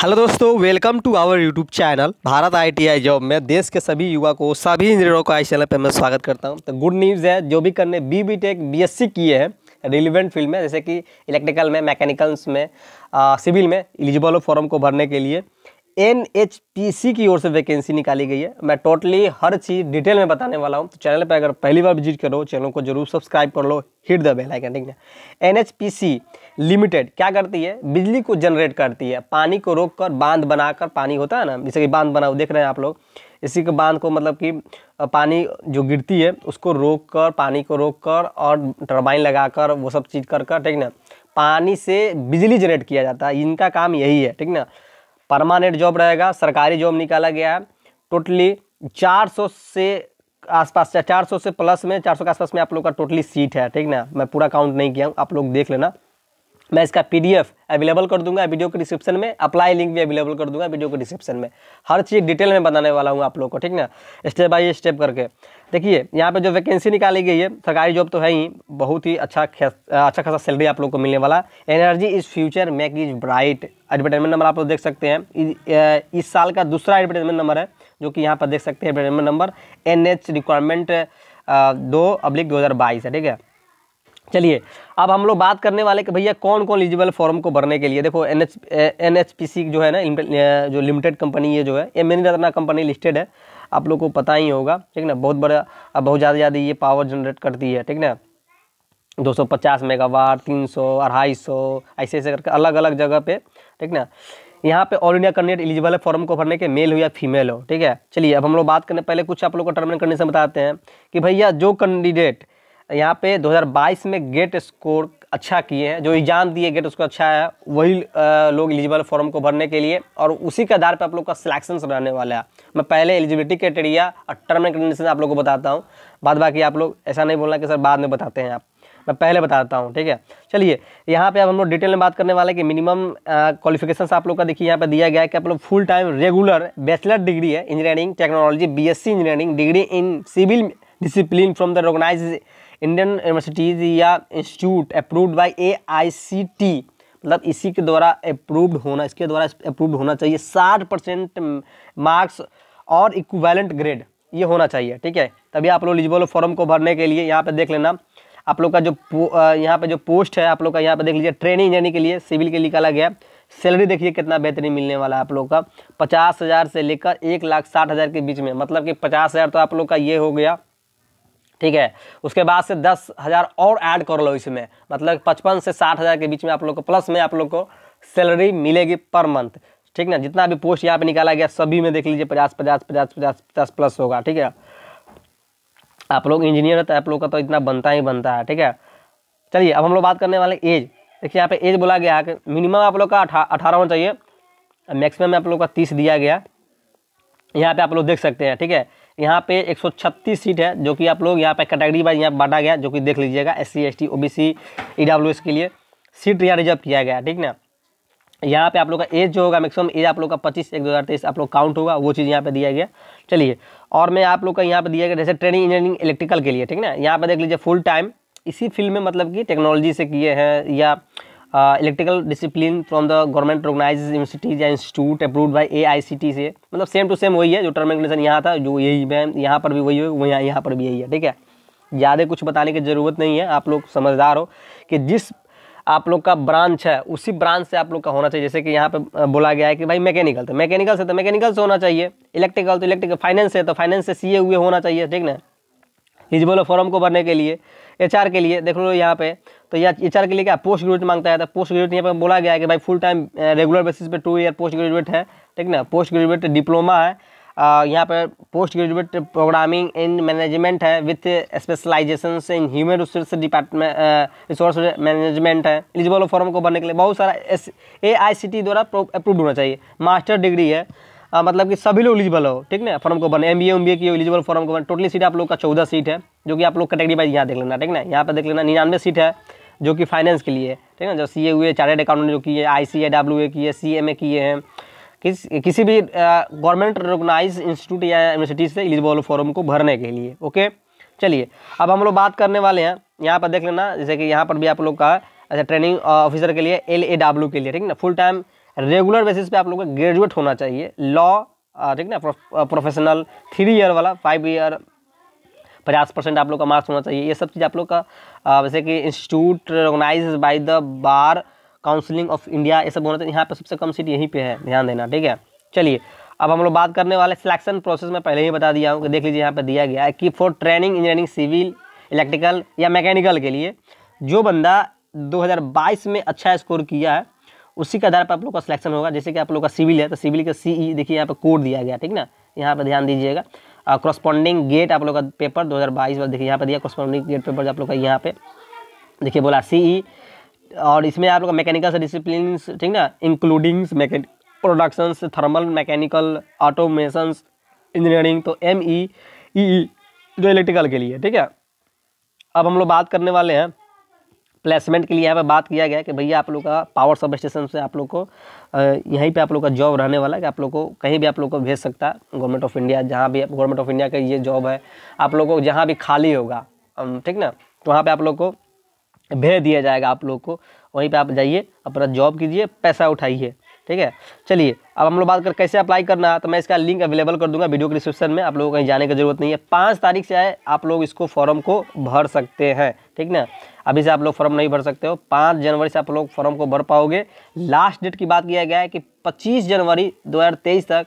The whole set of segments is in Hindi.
हेलो दोस्तों welcome to our YouTube channel Bharat ITI job में देश के सभी युवा को सभी इंजीनियरों को आई चैनल पर मैं स्वागत करता हूं तो गुड न्यूज़ है जो भी करने B B tech B S C किए हैं रिलीवेंट फील्ड में जैसे कि इलेक्ट्रिकल में मैकेनिकल्स में सिविल में एलिजिबल हो फॉर्म को भरने के लिए एन एच पी सी की ओर से वैकेंसी निकाली गई है मैं टोटली हर चीज़ डिटेल में बताने वाला हूँ तो चैनल पर अगर पहली बार विजिट करो चैनल को जरूर सब्सक्राइब कर लो हिट द बेल आइकन ठीक है N H P C limited क्या करती है बिजली को जनरेट करती है पानी को रोक कर बांध बनाकर पानी होता है ना जैसे कि बांध बना देख रहे हैं आप लोग इसी के बांध को मतलब कि पानी जो गिरती है उसको रोक कर पानी को रोक कर और लगा कर वो सब चीज़ कर कर ठीक ना पानी से बिजली जनरेट किया जाता है इनका काम यही है ठीक ना परमानेंट जॉब रहेगा सरकारी जॉब निकाला गया है टोटली 400 से आसपास चार सौ से प्लस में 400 के आसपास में आप लोग का टोटली सीट है ठीक ना मैं पूरा काउंट नहीं किया हूँ आप लोग देख लेना मैं इसका पीडीएफ अवेलेबल कर दूंगा वीडियो के डिस्क्रिप्शन में अप्लाई लिंक भी अवेलेबल कर दूंगा वीडियो के डिस्क्रिप्शन में हर चीज़ डिटेल में बनाने वाला हूँ आप लोग को ठीक ना स्टेप बाय स्टेप करके देखिए यहाँ पे जो वैकेंसी निकाली गई है सरकारी जॉब तो है ही बहुत ही अच्छा अच्छा खासा सैलरी आप लोग को मिलने वाला energy is future make is bright advertisement number आप लोग देख सकते हैं इस साल का दूसरा एडवर्टाइजमेंट नंबर है जो कि यहाँ पर देख सकते हैं एडवर्टाइजमेंट नंबर एन रिक्वायरमेंट दो अब्लिक दो है ठीक है चलिए अब हम लोग बात करने वाले कि भैया कौन कौन एलिजिबल फॉर्म को भरने के लिए देखो N H N H P C जो है ना जो लिमिटेड कंपनी ये जो है ये मेरी रत्ना कंपनी लिस्टेड है आप लोग को पता ही होगा ठीक ना बहुत बड़ा बहुत ज़्यादा ज़्यादा ये पावर जनरेट करती है ठीक ना 250 मेगावाट 300 सौ ऐसे ऐसे करके अलग अलग जगह पे ठीक ना यहाँ पे ऑल इंडिया कैंडिडेट एलिजिबल है फॉर्म को भरने के मेल हो या फीमेल हो ठीक है चलिए अब हम लोग बात करने पहले कुछ आप लोग को टर्म एंड कंडीशन बताते हैं कि भैया जो कैंडिडेट यहाँ पे 2022 में गेट स्कोर अच्छा किए हैं जो एग्ज़ाम दिए गेट उसको अच्छा है वही लोग एलिजिबल फॉर्म को भरने के लिए और उसी के आधार पर आप लोग का सिलेक्शन रहने वाला है मैं पहले एलिजिबिलिटी क्राइटेरिया और टर्म एंड कंडीशन आप लोग को बताता हूँ बाद बाकी आप लोग ऐसा नहीं बोलना कि सर बाद में बताते हैं आप मैं पहले बताता हूँ ठीक है चलिए यहाँ पे अब हम लोग डिटेल में बात करने वाले कि मिनिमम क्वालिफिकेशन आप लोग का देखिए यहाँ पे दिया गया है कि आप लोग full time regular bachelor degree है engineering technology BSc engineering degree in civil discipline from the recognised Indian universities या institute approved by A I C T मतलब इसी के द्वारा अप्रूव्ड होना इसके द्वारा अप्रूव्ड होना चाहिए साठ परसेंट मार्क्स और इक्वलेंट ग्रेड ये होना चाहिए ठीक है तभी आप लोग एलिजिबल फॉर्म को भरने के लिए यहाँ पर देख लेना आप लोग का जो यहाँ पर जो पोस्ट है आप लोग का यहाँ पर देख लीजिए ट्रेनिंग इंजीनियरिंग के लिए सिविल के लिए निकाला गया सैलरी देखिए कितना बेहतरीन मिलने वाला है आप लोग का पचास हज़ार से लेकर एक लाख साठ हज़ार के बीच में मतलब कि पचास हज़ार तो आप लोग का ये हो गया ठीक है उसके बाद से दस हज़ार और ऐड कर लो इसमें मतलब पचपन से साठ हज़ार के बीच में आप लोग को प्लस में आप लोग को सैलरी मिलेगी पर मंथ ठीक ना जितना भी पोस्ट यहाँ पे निकाला गया सभी में देख लीजिए पचास पचास पचास पचास पचास प्लस होगा ठीक है आप लोग इंजीनियर है तो आप लोग का तो इतना बनता ही बनता है ठीक है चलिए अब हम लोग बात करने वाले एज देखिए यहाँ पे एज बोला गया है कि मिनिमम आप लोग का अठारह होना चाहिए मैक्सिमम आप लोग का तीस दिया गया यहाँ पे आप लोग देख सकते हैं ठीक है यहाँ पे 136 सीट है जो कि आप लोग यहाँ पे कैटेगरी वाइज यहाँ बांटा गया जो कि देख लीजिएगा S C S T O B C E W S के लिए सीट यहाँ रिजर्व किया गया ठीक ना यहाँ पे आप लोग का एज जो होगा मैक्सिमम एज आप लोग का पच्चीस एक दो हज़ार तेईस आप लोग काउंट होगा वो चीज़ यहाँ पे दिया गया चलिए और मैं आप लोग का यहाँ पे दिया गया जैसे ट्रेनिंग इंजीनियरिंग इलेक्ट्रिकल के लिए ठीक ना यहाँ पे देख लीजिए फुल टाइम इसी फील्ड में मतलब कि टेक्नोलॉजी से किए हैं या electrical discipline from the government recognised universities या institute approve by A I C T से मतलब सेम टू सेम वही है जो टर्म कंडीशन यहाँ था जो यही है यहाँ पर भी वही है वही यहाँ पर भी यही है ठीक है ज़्यादा कुछ बताने की ज़रूरत नहीं है आप लोग समझदार हो कि जिस आप लोग का ब्रांच है उसी ब्रांच से आप लोग का होना चाहिए जैसे कि यहाँ पे बोला गया है कि भाई मैकेनिकल तो मैकेनिकल से तो मैकेनिकल से होना चाहिए इलेक्ट्रिकल तो इलेक्ट्रिकल फाइनेंस है तो फाइनेंस से सीए हुए होना चाहिए ठीक ना फिजिबल फॉर्म को भरने के लिए एच के लिए देख लो यहाँ पे तो या एच के लिए क्या पोस्ट ग्रेजुएट मांगता है तो पोस्ट ग्रेजुएट यहाँ पर बोला गया है कि भाई फुल टाइम रेगुलर बेसिस पे टू ईयर पोस्ट ग्रेजुएट है ठीक ना पोस्ट ग्रेजुएट डिप्लोमा है यहाँ पर post graduate programming in management है with specialisation in human resource department resource management है एलिजिबल फॉर्म को भरने के लिए बहुत सारा S A I C T द्वारा अप्रूव होना चाहिए मास्टर डिग्री है आ, मतलब कि सभी लोग एलिजिबल हो ठीक ना फॉर्म को बने एम बी एम बी की एलिजिबल फॉर्म को बने टोटली सीट आप लोग का चौदह सीट है जो कि आप लोग कैटेगरी वाइज यहाँ देख लेना ठीक ना यहाँ पर देख लेना निन्यानवे सीट है जो कि फाइनेंस के लिए ठीक ना जो सी ए हुए चार्टेड अकाउंटेंट जो किए आई सी ए डब्ल्यू ए किए सी एम ए किए हैं किस किसी भी गवर्नमेंट रिकोगनाइज इंस्टीट्यूट या यूनिवर्सिटी से एलिजिबल फॉर्म को भरने के लिए ओके चलिए अब हम लोग बात करने वाले हैं यहाँ पर देख लेना जैसे कि यहाँ पर भी आप लोग का अच्छा ट्रेनिंग ऑफिसर के लिए एल ए डब्ल्यू के लिए ठीक ना फुल टाइम रेगुलर बेसिस पे आप लोगों का ग्रेजुएट होना चाहिए लॉ ठीक ना प्रोफेशनल थ्री ईयर वाला फाइव ईयर पचास परसेंट आप लोग का मार्क्स होना चाहिए ये सब चीज़ आप लोग का जैसे कि institute recognise by the bar counselling of India ये सब होना चाहिए यहाँ पर सबसे कम सीट यहीं पर है ध्यान देना ठीक है चलिए अब हम लोग बात करने वाले सिलेक्शन प्रोसेस में पहले ही बता दिया हूँ कि देख लीजिए यहाँ पर दिया गया है कि for training engineering civil electrical या मैकेनिकल के लिए जो बंदा 2022 में अच्छा स्कोर किया है उसी के आधार पर आप लोग का सिलेक्शन होगा जैसे कि आप लोग का सिविल है तो सिविल का सी देखिए यहाँ पर कोड दिया गया ठीक ना यहाँ पर ध्यान दीजिएगा क्रॉस्पॉन्डिंग गेट आप लोग का पेपर दो हज़ार बाईस देखिए यहाँ पर दिया क्रॉस्पॉन्डिंग गेट पेपर आप लोग का यहाँ पे देखिए बोला सी e, और इसमें आप लोग का मैकेनिकल से डिसिप्लिन ठीक ना इंक्लूडिंग्स मैके productions thermal mechanical automations engineering तो एम ई ई जो इलेक्ट्रिकल के लिए ठीक है अब हम लोग बात करने वाले हैं प्लेसमेंट के लिए यहाँ पर बात किया गया कि भैया आप लोग का पावर सब स्टेशन से आप लोग को यहीं पे आप लोग का जॉब रहने वाला है कि आप लोग को कहीं भी आप लोग को भेज सकता है गवर्नमेंट ऑफ इंडिया जहाँ भी गवर्नमेंट ऑफ इंडिया का ये जॉब है आप लोग को जहाँ भी खाली होगा ठीक ना तो वहाँ पर आप लोग को भेज दिया जाएगा आप लोग को वहीं पर आप जाइए अपना जॉब कीजिए पैसा उठाइए ठीक है चलिए अब हम लोग बात कर कैसे अप्लाई करना है तो मैं इसका लिंक अवेलेबल कर दूंगा वीडियो के डिस्क्रिप्शन में आप लोगों को कहीं जाने की जरूरत नहीं है पाँच तारीख से आए आप लोग इसको फॉर्म को भर सकते हैं ठीक ना अभी से आप लोग फॉर्म नहीं भर सकते हो पाँच जनवरी से आप लोग फॉर्म को भर पाओगे लास्ट डेट की बात किया गया है कि पच्चीस जनवरी दो तक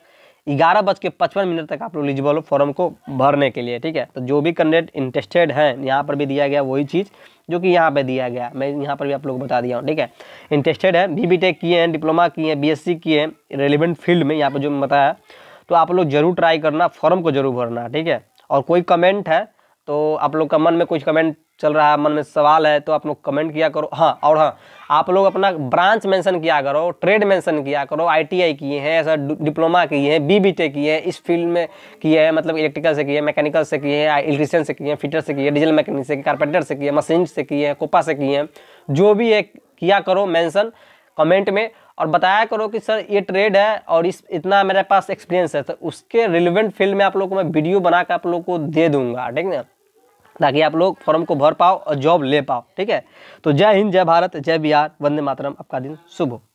ग्यारह बज के पचपन मिनट तक आप लोग एलिजिबल हो फॉर्म को भरने के लिए ठीक है तो जो भी कैंडिडेट इंटरेस्टेड हैं यहाँ पर भी दिया गया वही चीज़ जो कि यहाँ पे दिया गया मैं यहाँ पर भी आप लोग बता दिया हूँ ठीक है इंटरेस्टेड है बी बी टेक किए हैं डिप्लोमा किए हैं बी एस सी किए हैं रेलिवेंट फील्ड में यहाँ पर जो बताया तो आप लोग जरूर ट्राई करना फॉर्म को जरूर भरना ठीक है और कोई कमेंट है तो आप लोग का मन में कुछ कमेंट चल रहा है मन में सवाल है तो आप लोग कमेंट किया करो हाँ और हाँ आप लोग अपना ब्रांच मेंशन किया करो ट्रेड मेंशन किया करो आईटीआई किए हैं ऐसा डिप्लोमा किए हैं बी बी टेक किए हैं इस फील्ड में किए हैं मतलब इलेक्ट्रिकल से किए हैं मैकेनिकल से किए हैं इलेक्ट्रिशियन से किए हैं फिटर से किए हैं डीजल मैकेनिक से कारपेंटर से किए मशीन से किए हैं कोपा से किए हैं जो भी है किया करो मैंसन कमेंट में और बताया करो कि सर ये ट्रेड है और इस इतना मेरे पास एक्सपीरियंस है तो उसके रिलेवेंट फील्ड में आप लोग को मैं वीडियो बना कर आप लोग को दे दूंगा ठीक ना ताकि आप लोग फॉर्म को भर पाओ और जॉब ले पाओ ठीक है तो जय हिंद जय भारत जय बिहार वंदे मातरम आपका दिन शुभ हो